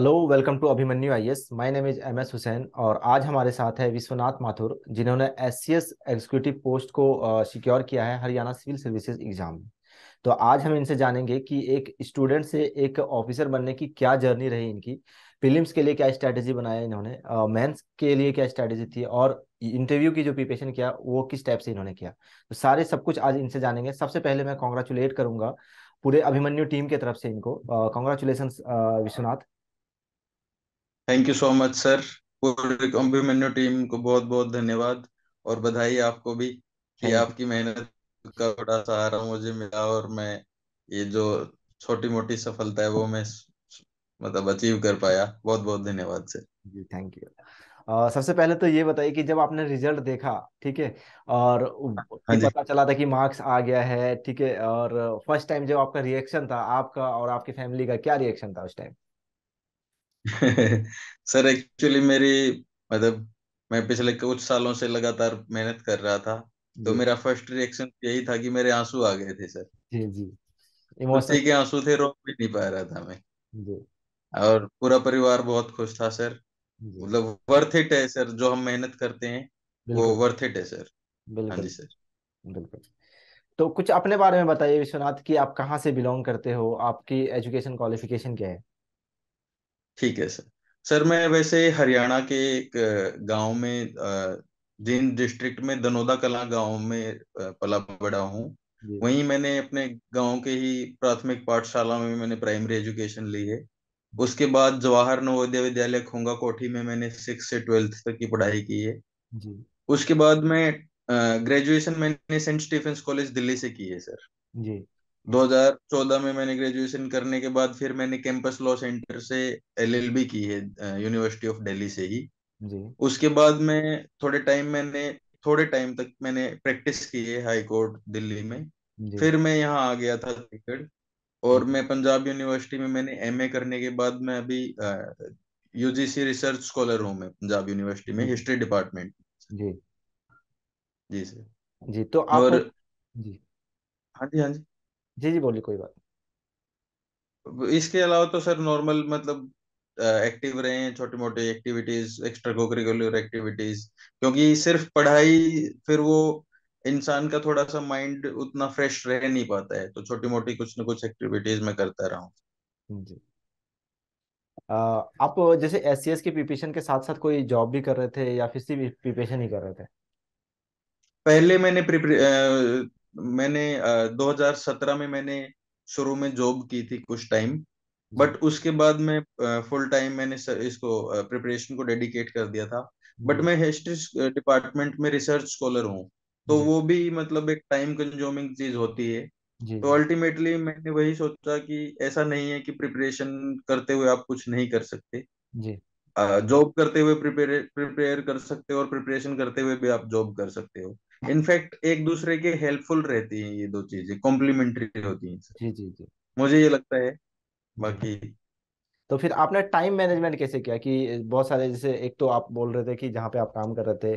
Hello welcome to Abhimanyu I A S my name is M S और आज हमारे साथ है विश्वनाथ माथुर जिन्होंने S C S executive post को सिक्योर किया है हरियाणा सिविल सर्विसेज एग्जाम में तो आज हम इनसे जानेंगे कि एक स्टूडेंट से एक ऑफिसर बनने की क्या जर्नी रही इनकी फिल्म के लिए क्या स्ट्रैटेजी बनाया इन्होंने मेंस के लिए क्या स्ट्रैटेजी थी और इंटरव्यू की जो प्रिपरेशन किया वो किस टाइप से इन्होंने किया तो सारे सब कुछ आज इनसे जानेंगे सबसे पहले मैं कॉन्ग्रेचुलेट करूंगा पूरे अभिमन्यु टीम की तरफ से इनको congratulation Vishwanath thank you so much sir पूरी कॉम्प्यूमेन्यू टीम को बहुत बहुत धन्यवाद और बधाई आपको भी कि आपकी मेहनत का बड़ा सहारा मुझे मिला और मैं ये जो छोटी मोटी सफलता है वो मैं मतलब अचीव कर पाया बहुत बहुत धन्यवाद sir ji thank you Uh, सबसे पहले तो ये बताइए कि जब आपने रिजल्ट देखा ठीक है और हाँ पता चला था कि मार्क्स आ गया है ठीक है और फर्स्ट टाइम जब आपका रिएक्शन था आपका और आपकी फैमिली का क्या रिएक्शन था उस टाइम सर एक्चुअली मेरी मतलब मैं पिछले कुछ सालों से लगातार मेहनत कर रहा था तो मेरा फर्स्ट रिएक्शन यही था कि मेरे आंसू आ गए थे सर जी जी इमोशन तो के आंसू थे रोक भी नहीं पा रहा था मैं जी और पूरा परिवार बहुत खुश था सर मतलब वर्थ इट है सर जो हम मेहनत करते हैं वो वर्थ इट है सर हाँ जी सर बिल्कुल तो कुछ अपने बारे में बताइए विश्वनाथ कि आप कहाँ से बिलोंग करते हो आपकी एजुकेशन क्वालिफिकेशन क्या है ठीक है सर सर मैं वैसे हरियाणा के एक गांव में जिन डिस्ट्रिक्ट में दनोदा कला गांव में पला बड़ा हूँ वहीं मैंने अपने गांव के ही प्राथमिक पाठशाला में मैंने प्राइमरी एजुकेशन ली है उसके बाद जवाहर नवोदय विद्यालय खोंगा कोठी में मैंने सिक्स से ट्वेल्थ तक की पढ़ाई की है उसके बाद मैं ग्रेजुएशन मैंने सेंट स्टीफेंस कॉलेज दिल्ली से की है सर जी 2014 में मैंने ग्रेजुएशन करने के बाद फिर मैंने कैंपस लॉ सेंटर से एलएलबी की है यूनिवर्सिटी ऑफ दिल्ली से ही जी उसके बाद में थोड़े टाइम मैंने थोड़े टाइम तक मैंने प्रैक्टिस की है हाई कोर्ट दिल्ली में फिर मैं यहाँ आ गया था चंडीगढ़ और मैं पंजाब यूनिवर्सिटी में मैंने एमए करने के बाद मैं अभी यूजीसी रिसर्च स्कॉलर हूँ मैं पंजाब यूनिवर्सिटी में हिस्ट्री डिपार्टमेंट जी जी सर जी तो आप और जी हाँ जी हाँ जी जी जी बोलिए कोई बात इसके अलावा तो सर नॉर्मल मतलब एक्टिव uh, रहे छोटी मोटी एक्टिविटीज एक्स्ट्रा कोकरिकुलर एक्टिविटीज क्योंकि सिर्फ पढ़ाई फिर वो इंसान का थोड़ा सा माइंड उतना फ्रेश रह नहीं पाता है तो छोटी मोटी कुछ ना कुछ एक्टिविटीज में करता रहा हूँ जी आप जैसे एस सी एस की प्रिपरेशन के साथ साथ कोई जॉब भी कर रहे थे या फिर सिर्फ प्रिपरेशन ही कर रहे थे पहले मैंने मैंने uh, 2017 में मैंने शुरू में जॉब की थी कुछ टाइम बट उसके बाद में फुल uh, टाइम मैंने इसको प्रिपरेशन को डेडिकेट कर दिया था बट मैं हिस्ट्री डिपार्टमेंट में रिसर्च स्कॉलर हूँ तो वो भी मतलब एक टाइम कंज्यूमिंग चीज होती है तो अल्टीमेटली मैंने वही सोचा कि ऐसा नहीं है कि प्रिपरेशन करते हुए आप कुछ नहीं कर सकते जॉब करते हुए प्रिपेयर कर सकते हो और प्रिपरेशन करते हुए भी आप जॉब कर सकते हो इनफैक्ट एक दूसरे के हेल्पफुल रहती हैं ये दो चीजें कॉम्प्लीमेंट्री होती हैं जी जी जी मुझे ये लगता है बाकी तो फिर आपने टाइम मैनेजमेंट कैसे किया कि बहुत सारे जैसे एक तो आप बोल रहे थे कि जहाँ पे आप काम कर रहे थे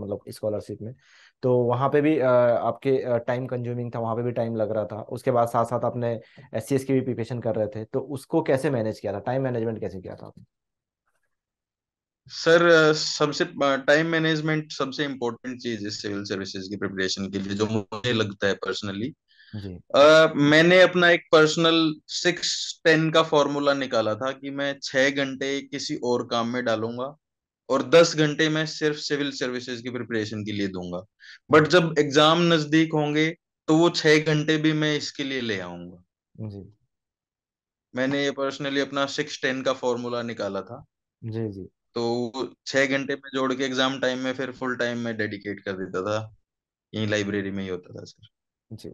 मतलब स्कॉलरशिप में तो वहाँ पे भी आ, आपके टाइम कंज्यूमिंग था वहाँ पे भी टाइम लग रहा था उसके बाद साथ साथ आपने एस की भी प्रिपरेशन कर रहे थे तो उसको कैसे मैनेज किया था टाइम मैनेजमेंट कैसे किया था आपने सर uh, सबसे टाइम uh, मैनेजमेंट सबसे इम्पोर्टेंट चीज है सिविल सर्विसेज की प्रिपरेशन के लिए जो मुझे लगता है पर्सनली Uh, मैंने अपना एक पर्सनल सिक्स टेन का फॉर्मूला निकाला था कि मैं छह घंटे किसी और काम में डालूंगा और दस घंटे मैं सिर्फ सिविल सर्विसेज की प्रिपरेशन के लिए दूंगा बट जब एग्जाम नजदीक होंगे तो वो छह घंटे भी मैं इसके लिए ले आऊंगा जी मैंने ये पर्सनली अपना सिक्स टेन का फॉर्मूला निकाला था जी जी तो छह घंटे में जोड़ के एग्जाम टाइम में फिर फुल टाइम में डेडिकेट कर देता था यही लाइब्रेरी में ही होता था सर जी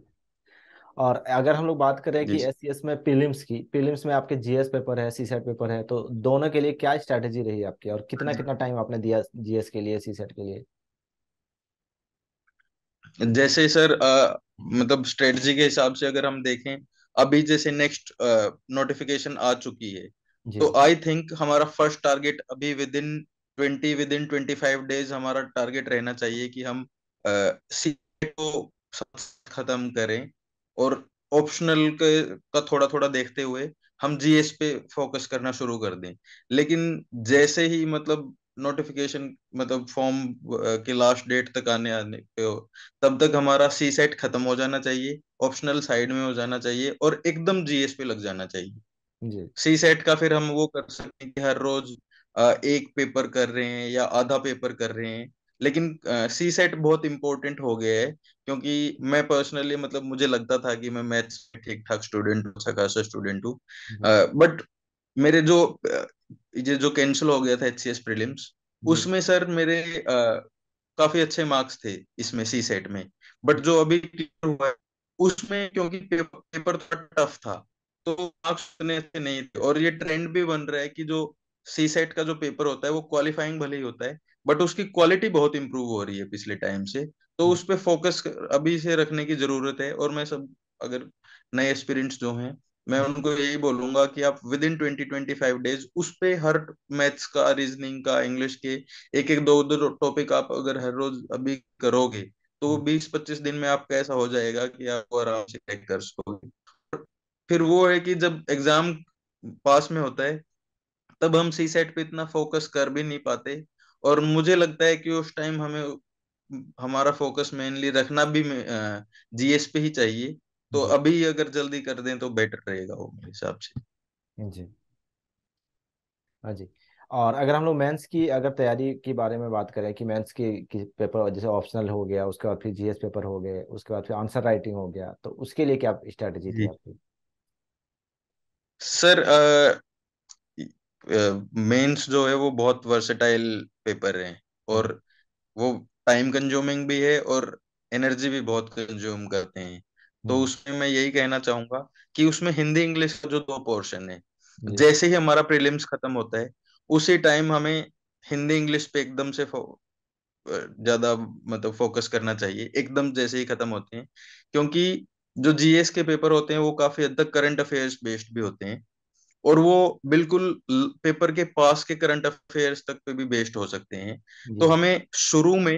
और अगर हम लोग बात करें कि एस में प्रीलिम्स की प्रीलिम्स में आपके जीएस पेपर है सेट पेपर है तो दोनों के लिए क्या स्ट्रेटेजी रही आपकी और कितना कितना टाइम आपने दिया जीएस के लिए सी सेट के लिए जैसे सर आ, मतलब स्ट्रेटजी के हिसाब से अगर हम देखें अभी जैसे नेक्स्ट नोटिफिकेशन आ चुकी है तो आई थिंक हमारा फर्स्ट टारगेट अभी within twenty within twenty five days हमारा टारगेट रहना चाहिए कि हम सीए को खत्म करें और ऑप्शनल का थोड़ा थोड़ा देखते हुए हम जीएस पे फोकस करना शुरू कर दें लेकिन जैसे ही मतलब नोटिफिकेशन मतलब फॉर्म के लास्ट डेट तक आने आने पे हो तब तक हमारा सी सेट खत्म हो जाना चाहिए ऑप्शनल साइड में हो जाना चाहिए और एकदम जीएस पे लग जाना चाहिए सी सेट का फिर हम वो कर सकते हैं कि हर रोज एक पेपर कर रहे हैं या आधा पेपर कर रहे हैं लेकिन सी सेट बहुत इम्पोर्टेंट हो गया है क्योंकि मैं पर्सनली मतलब मुझे लगता था कि मैं मैथ्स में ठीक ठाक स्टूडेंट हूँ अच्छा खासा स्टूडेंट हूँ बट मेरे जो ये जो कैंसिल हो गया था एच सी एस प्रिलिम्स उसमें सर मेरे आ, काफी अच्छे मार्क्स थे इसमें सी सेट में बट जो अभी हुआ है उसमें क्योंकि पेपर पेपर थोड़ा टफ था तो मार्क्स उतने अच्छे नहीं थे और ये ट्रेंड भी बन रहा है कि जो सी सेट का जो पेपर होता है वो क्वालिफाइंग भले ही होता है बट उसकी क्वालिटी बहुत इंप्रूव हो रही है पिछले टाइम से तो हम्म। उस पर फोकस अभी से रखने की जरूरत है और मैं सब अगर नए एक्सपीरियंस जो हैं मैं हम्म। उनको यही बोलूंगा कि आप within twenty twenty five days उस पर हर मैथ्स का रीजनिंग का इंग्लिश के एक एक दो दो टॉपिक आप अगर हर रोज अभी करोगे तो हम्म। बीस पच्चीस दिन में आपका ऐसा हो जाएगा कि आप आराम से क्रैक कर सकोगे फिर वो है कि जब एग्जाम पास में होता है तब हम सी सेट पे इतना फोकस कर भी नहीं पाते और मुझे लगता है कि उस टाइम हमें हमारा फोकस मेनली रखना भी जीएस पे ही चाहिए तो अभी अगर जल्दी कर दें तो बेटर रहेगा वो मेरे हिसाब से जी हाँ जी और अगर हम लोग मेंस की अगर तैयारी के बारे में बात करें कि मेंस के पेपर जैसे ऑप्शनल हो गया उसके बाद फिर जीएस पेपर हो गए उसके बाद फिर आंसर राइटिंग हो गया तो उसके लिए क्या स्ट्रेटेजी थी आपकी सर मेंस uh, uh, जो है वो बहुत वर्सेटाइल पेपर है और वो टाइम कंज्यूमिंग भी है और एनर्जी भी बहुत कंज्यूम करते हैं तो हम्म। उसमें मैं यही कहना चाहूंगा कि उसमें हिंदी इंग्लिश का जो दो पोर्शन है जैसे ही हमारा प्रीलिम्स खत्म होता है उसी टाइम हमें हिंदी इंग्लिश पे एकदम से ज्यादा मतलब फोकस करना चाहिए एकदम जैसे ही खत्म होते हैं क्योंकि जो जीएस के पेपर होते हैं वो काफी हद तक करंट अफेयर्स बेस्ड भी होते हैं और वो बिल्कुल पेपर के पास के करंट अफेयर्स तक पे भी बेस्ड हो सकते हैं तो हमें शुरू में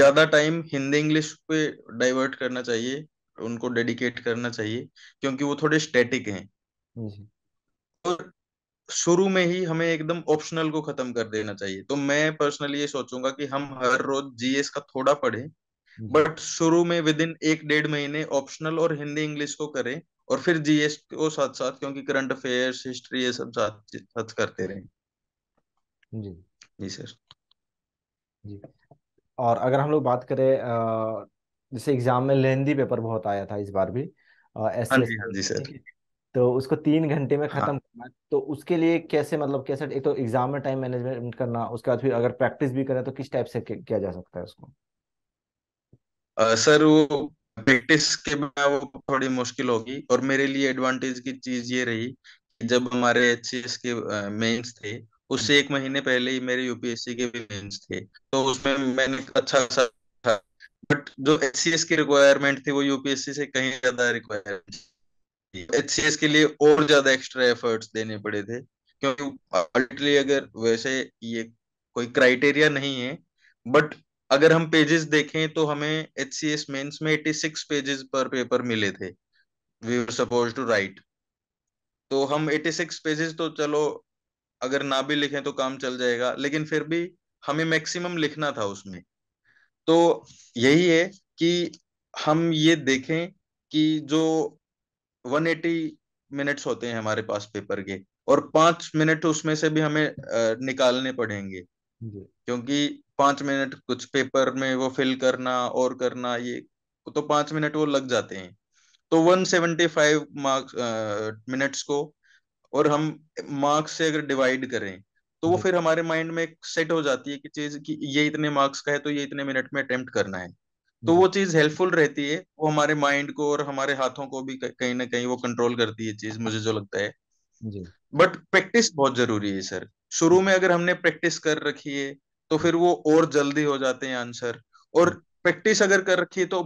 ज्यादा टाइम हिंदी इंग्लिश पे डाइवर्ट करना चाहिए उनको डेडिकेट करना चाहिए क्योंकि वो थोड़े स्टैटिक हैं और शुरू में ही हमें एकदम ऑप्शनल को खत्म कर देना चाहिए तो मैं पर्सनली ये सोचूंगा कि हम हर रोज जीएस का थोड़ा पढ़ें हम्म। बट शुरू में विद इन एक डेढ़ महीने ऑप्शनल और हिंदी इंग्लिश को करें और फिर जीएस को साथ साथ क्योंकि करंट अफेयर्स हिस्ट्री ये सब साथ साथ करते रहें जी जी सर जी और अगर हम लोग बात करें जैसे एग्जाम में लेंदी पेपर बहुत आया था इस बार भी एस हाँ जी सर हाँ तो उसको तीन घंटे में खत्म हाँ। करना तो उसके लिए कैसे मतलब कैसे एक तो एग्जाम में टाइम मैनेजमेंट करना उसके बाद फिर अगर प्रैक्टिस भी करें तो किस टाइप से किया जा सकता है उसको सर वो प्रैक्टिस के बिना वो थोड़ी मुश्किल होगी और मेरे लिए एडवांटेज की चीज ये रही जब हमारे एच के मेंस थे उससे एक महीने पहले ही मेरे यूपीएससी के भी मेंस थे तो उसमें मैंने अच्छा सा था बट जो एच की रिक्वायरमेंट थी वो यूपीएससी से कहीं ज्यादा रिक्वायरमेंट एच के लिए और ज्यादा एक्स्ट्रा एफर्ट्स देने पड़े थे क्योंकि अगर वैसे ये कोई क्राइटेरिया नहीं है बट अगर हम पेजेस देखें तो हमें एच सी एस मेन्स में एटी सिक्स पेजेस पर पेपर मिले थे we were supposed to write तो हम एटी सिक्स पेजेस तो चलो अगर ना भी लिखें तो काम चल जाएगा लेकिन फिर भी हमें मैक्सिमम लिखना था उसमें तो यही है कि हम ये देखें कि जो 180 मिनट्स होते हैं हमारे पास पेपर के और पांच मिनट उसमें से भी हमें निकालने पड़ेंगे क्योंकि पाँच मिनट कुछ पेपर में वो फिल करना और करना ये तो पांच मिनट वो लग जाते हैं तो 175 मार्क्स मिनट्स को और हम मार्क्स से अगर डिवाइड करें तो वो हम्म। फिर हमारे माइंड में सेट हो जाती है कि चीज कि ये इतने मार्क्स का है तो ये इतने मिनट में अटेम्प्ट करना है तो वो हम्म। चीज हेल्पफुल रहती है वो हमारे माइंड को और हमारे हाथों को भी कहीं ना कहीं वो कंट्रोल करती है चीज मुझे जो लगता है बट प्रैक्टिस बहुत जरूरी है सर शुरू हम्म। में अगर हमने प्रैक्टिस कर रखी है तो फिर वो और जल्दी हो जाते हैं आंसर और प्रैक्टिस अगर कर रखी है तो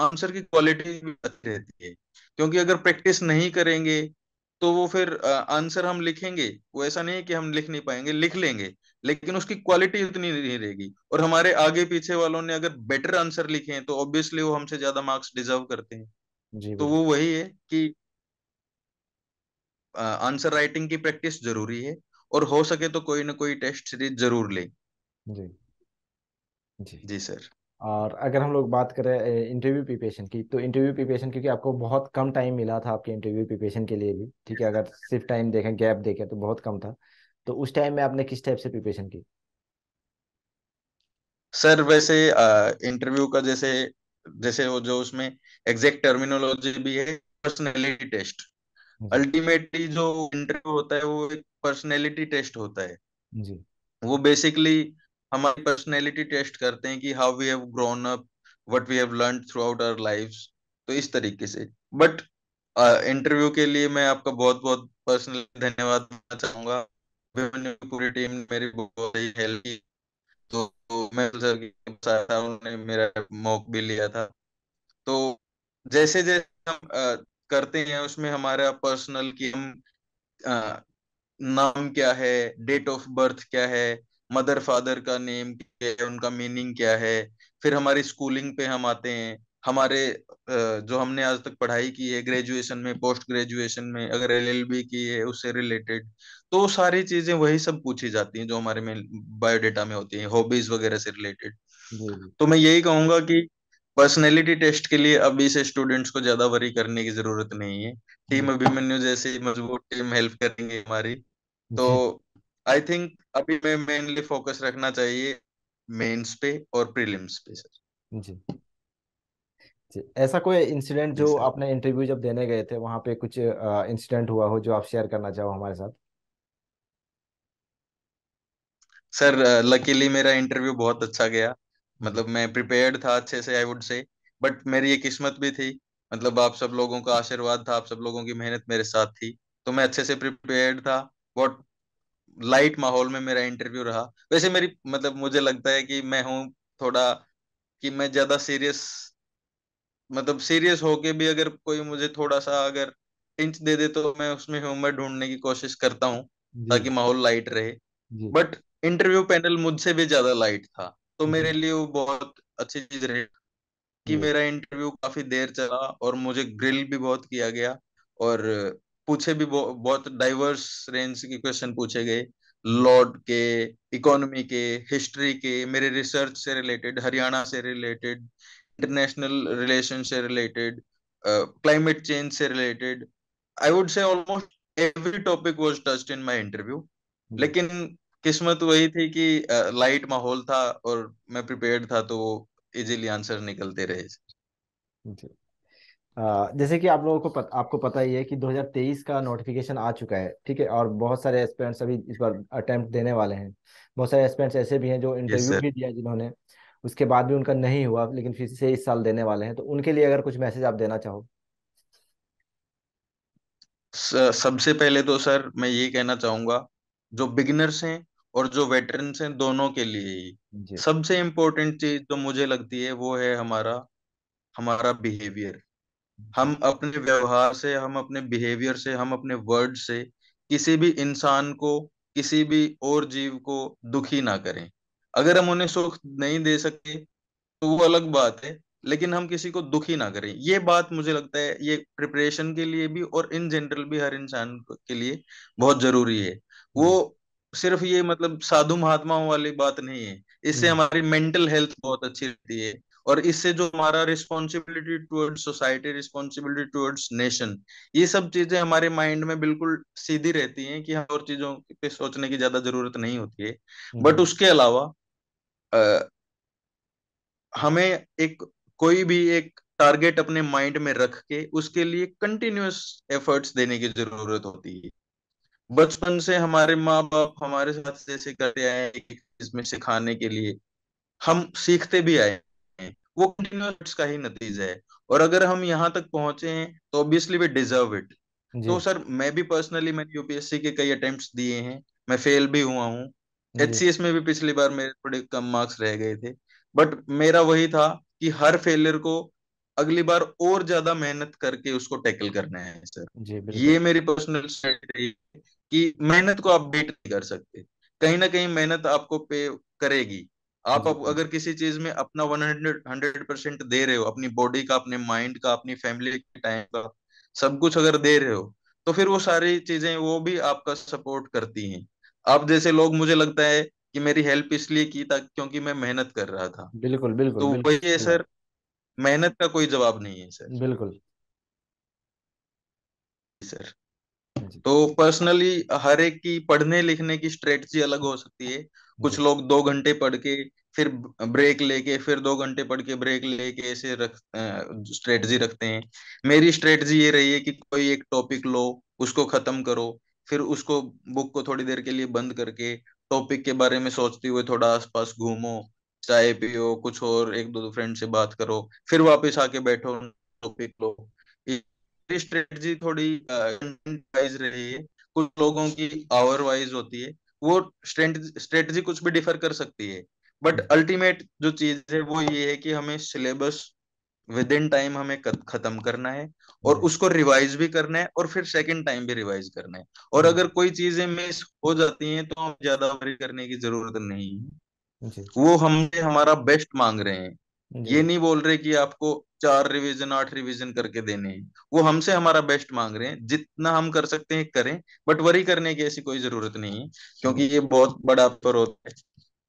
आंसर की क्वालिटी भी अच्छी रहती है क्योंकि अगर प्रैक्टिस नहीं करेंगे तो वो फिर आंसर हम लिखेंगे वो ऐसा नहीं है कि हम लिख नहीं पाएंगे लिख लेंगे लेकिन उसकी क्वालिटी उतनी नहीं रहेगी और हमारे आगे पीछे वालों ने अगर बेटर आंसर लिखे हैं तो ऑब्वियसली वो हमसे ज्यादा मार्क्स डिजर्व करते हैं जी तो वो वही है कि आंसर राइटिंग की प्रैक्टिस जरूरी है और हो सके तो कोई ना कोई टेस्ट सीरीज जरूर लें जी जी जी सर और अगर हम लोग बात करें इंटरव्यू प्रिपरेशन की तो इंटरव्यू प्रिपरेशन क्योंकि आपको बहुत कम टाइम मिला था आपके इंटरव्यू प्रिपरेशन के लिए भी ठीक है अगर सिर्फ टाइम देखें गैप देखें तो बहुत कम था तो उस टाइम में आपने किस टाइप से प्रिपरेशन की सर वैसे इंटरव्यू का जैसे जैसे वो जो उसमें एग्जैक्ट टर्मिनोलॉजी भी है पर्सनैलिटी टेस्ट अल्टीमेटली जो इंटरव्यू होता है वो एक पर्सनैलिटी टेस्ट होता है जी वो बेसिकली हमारी पर्सनैलिटी टेस्ट करते हैं कि how we have grown up what we have learn throughout our life तो इस तरीके से बट इंटरव्यू uh, के लिए मैं आपका बहुत बहुत पर्सनल धन्यवाद देना चाहूंगा पूरी टीम मेरी बहुत ही हेल्प की तो मैं सर था उन्होंने मेरा मौक भी लिया था तो जैसे जैसे हम आ, करते हैं उसमें हमारा पर्सनल की हम आ, नाम क्या है डेट ऑफ बर्थ क्या है मदर फादर का नेम क्या है उनका मीनिंग क्या है फिर हमारी स्कूलिंग पे हम आते हैं हमारे जो हमने आज तक पढ़ाई की है ग्रेजुएशन में पोस्ट ग्रेजुएशन में अगर एल एल बी की है उससे रिलेटेड तो सारी चीजें वही सब पूछी जाती हैं जो हमारे में बायोडेटा में होती है हॉबीज वगैरह से रिलेटेड तो मैं यही कहूंगा कि पर्सनैलिटी टेस्ट के लिए अभी से स्टूडेंट्स को ज्यादा वरी करने की जरूरत नहीं है टीम अभिमन्यु जैसे मजबूत टीम हेल्प करेंगे हमारी तो आई थिंक अभी मैं मेनली फोकस रखना चाहिए मेंस पे और प्रीलिम्स पे सर जी जी ऐसा कोई इंसिडेंट जो आपने इंटरव्यू जब देने गए थे वहां पे कुछ इंसिडेंट हुआ हो जो आप शेयर करना चाहो हमारे साथ सर लकीली मेरा इंटरव्यू बहुत अच्छा गया मतलब मैं प्रिपेयर्ड था अच्छे से आई वुड से बट मेरी ये किस्मत भी थी मतलब आप सब लोगों का आशीर्वाद था आप सब लोगों की मेहनत मेरे साथ थी तो मैं अच्छे से प्रिपेयर्ड था व्हाट लाइट माहौल में मेरा इंटरव्यू रहा वैसे मेरी मतलब मुझे लगता है कि मैं हूँ थोड़ा कि मैं ज्यादा सीरियस मतलब सीरियस होके भी अगर कोई मुझे थोड़ा सा अगर इंच दे दे तो मैं उसमें ह्यूमर ढूंढने की कोशिश करता हूँ ताकि माहौल लाइट रहे बट इंटरव्यू पैनल मुझसे भी ज्यादा लाइट था तो मेरे लिए वो बहुत अच्छी चीज रही कि मेरा इंटरव्यू काफी देर चला और मुझे ग्रिल भी बहुत किया गया और पूछे भी बहुत डाइवर्स रेंज के क्वेश्चन पूछे गए लॉर्ड के इकोनॉमी के हिस्ट्री के मेरे रिसर्च से रिलेटेड हरियाणा से रिलेटेड इंटरनेशनल रिलेशन से रिलेटेड क्लाइमेट चेंज से related I would say almost every topic was touched in my interview लेकिन किस्मत वही थी कि लाइट uh, माहौल था और मैं प्रिपेयर था तो इजीली आंसर निकलते रहे जी जैसे कि आप लोगों को पत, आपको पता ही है कि 2023 का नोटिफिकेशन आ चुका है ठीक है और बहुत सारे एस्पिरेंट्स अभी इस बार अटेम्प्ट देने वाले हैं बहुत सारे एस्पिरेंट्स ऐसे भी हैं जो इंटरव्यू yes, भी दिया जिन्होंने उसके बाद भी उनका नहीं हुआ लेकिन फिर से इस साल देने वाले हैं तो उनके लिए अगर कुछ मैसेज आप देना चाहो सबसे पहले तो सर मैं ये कहना चाहूंगा जो बिगिनर्स हैं और जो वेटरन्स हैं दोनों के लिए ही सबसे इम्पोर्टेंट चीज जो मुझे लगती है वो है हमारा हमारा बिहेवियर हम अपने व्यवहार से हम अपने बिहेवियर से हम अपने वर्ड से किसी भी इंसान को किसी भी और जीव को दुखी ना करें अगर हम उन्हें सुख नहीं दे सकते तो वो अलग बात है लेकिन हम किसी को दुखी ना करें ये बात मुझे लगता है ये प्रिपरेशन के लिए भी और इन जनरल भी हर इंसान के लिए बहुत जरूरी है वो हम्म। सिर्फ ये मतलब साधु महात्माओं वाली बात नहीं है इससे हम्म। हमारी मेंटल हेल्थ बहुत अच्छी रहती है और इससे जो हमारा responsibility towards society responsibility towards nation ये सब चीजें हमारे माइंड में बिल्कुल सीधी रहती हैं कि हम और चीजों पे सोचने की ज्यादा जरूरत नहीं होती है बट हम्म। उसके अलावा आ, हमें एक कोई भी एक टारगेट अपने माइंड में रख के उसके लिए कंटिन्यूस एफर्ट्स देने की जरूरत होती है बचपन से हमारे माँ बाप हमारे साथ जैसे करते आए इसमें सिखाने के लिए हम सीखते भी आए वो कंटिन्यूस का ही नतीजा है और अगर हम यहाँ तक पहुंचे हैं तो ऑब्वियसली वे डिजर्व इट तो सर मैं भी पर्सनली मैंने यूपीएससी के कई अटेम्प्ट दिए हैं मैं फेल भी हुआ हूँ एच में भी पिछली बार मेरे थोड़े कम मार्क्स रह गए थे बट मेरा वही था कि हर फेलियर को अगली बार और ज्यादा मेहनत करके उसको टैकल करना है सर ये मेरी पर्सनल स्ट्रेटजी कि मेहनत को आप बीट नहीं कर सकते कहीं ना कहीं मेहनत आपको पे करेगी आप अब अगर किसी चीज में अपना वन हंड्रेड हंड्रेड परसेंट दे रहे हो अपनी बॉडी का अपने माइंड का अपनी फैमिली के टाइम का सब कुछ अगर दे रहे हो तो फिर वो सारी चीजें वो भी आपका सपोर्ट करती हैं आप जैसे लोग मुझे लगता है कि मेरी हेल्प इसलिए की था क्योंकि मैं मेहनत कर रहा था बिल्कुल बिल्कुल तो बिल्कुल, वही है सर मेहनत का कोई जवाब नहीं है सर बिल्कुल सर तो पर्सनली हर एक की पढ़ने लिखने की स्ट्रेटजी अलग हो सकती है कुछ लोग दो घंटे पढ़ के फिर ब्रेक लेके फिर दो घंटे पढ़ के ब्रेक लेके ऐसे रख स्ट्रेटजी रखते हैं मेरी स्ट्रेटजी ये रही है कि कोई एक टॉपिक लो उसको खत्म करो फिर उसको बुक को थोड़ी देर के लिए बंद करके टॉपिक के बारे में सोचते हुए थोड़ा आसपास घूमो चाय पियो कुछ और एक दो फ्रेंड से बात करो फिर वापस आके बैठो टॉपिक लो स्ट्रेटजी थोड़ी वाइज रही है कुछ लोगों की आवर वाइज होती है वो स्ट्रेटजी कुछ भी डिफर कर सकती है बट अल्टीमेट हम्म। जो चीज है वो ये है कि हमें सिलेबस विद इन टाइम हमें खत्म करना है और हम्म। उसको रिवाइज भी करना है और फिर सेकेंड टाइम भी रिवाइज करना है और हम्म। अगर कोई चीजें मिस हो जाती हैं तो हम ज्यादा वरी करने की जरूरत नहीं है वो हमसे हमारा बेस्ट मांग रहे हैं ये नहीं बोल रहे कि आपको चार रिवीजन आठ रिवीजन करके देने हैं वो हमसे हमारा बेस्ट मांग रहे हैं जितना हम कर सकते हैं करें बट वरी करने की ऐसी कोई जरूरत नहीं है क्योंकि ये बहुत बड़ा पर होता है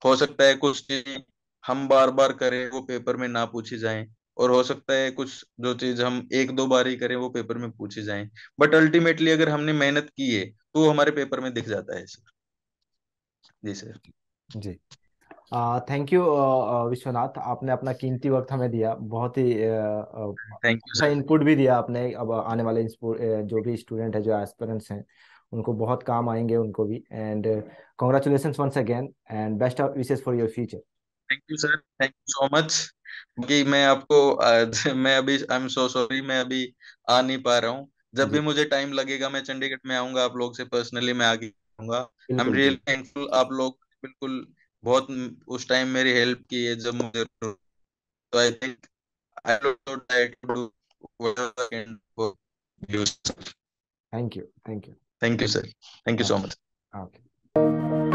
हो सकता है कुछ चीज हम बार बार करें वो पेपर में ना पूछी जाए और हो सकता है कुछ जो चीज हम एक दो बार ही करें वो पेपर में पूछी जाए बट अल्टीमेटली अगर हमने मेहनत की है तो वो हमारे पेपर में दिख जाता है sir ji sir ji thank you Vishwanath आपने अपना कीमती वक्त हमें दिया बहुत ही थैंक यू अच्छा इनपुट भी दिया आपने अब आने वाले जो भी स्टूडेंट है जो एस्पिरेंट्स हैं उनको बहुत काम आएंगे उनको भी and congratulation once again and best of wishes for your future thank you sir thank you so much कि मैं आपको मैं अभी आई एम सो सॉरी मैं अभी आ नहीं पा रहा हूँ जब भी मुझे टाइम लगेगा मैं चंडीगढ़ में आऊंगा आप लोग से पर्सनली मैं आगे आऊंगा आई एम रियली थैंकफुल आप लोग बिल्कुल बहुत उस टाइम मेरी हेल्प की है जब मुझे तो I think I don't know try to do whatever I can for you thank you thank you thank you sir thank you so much okay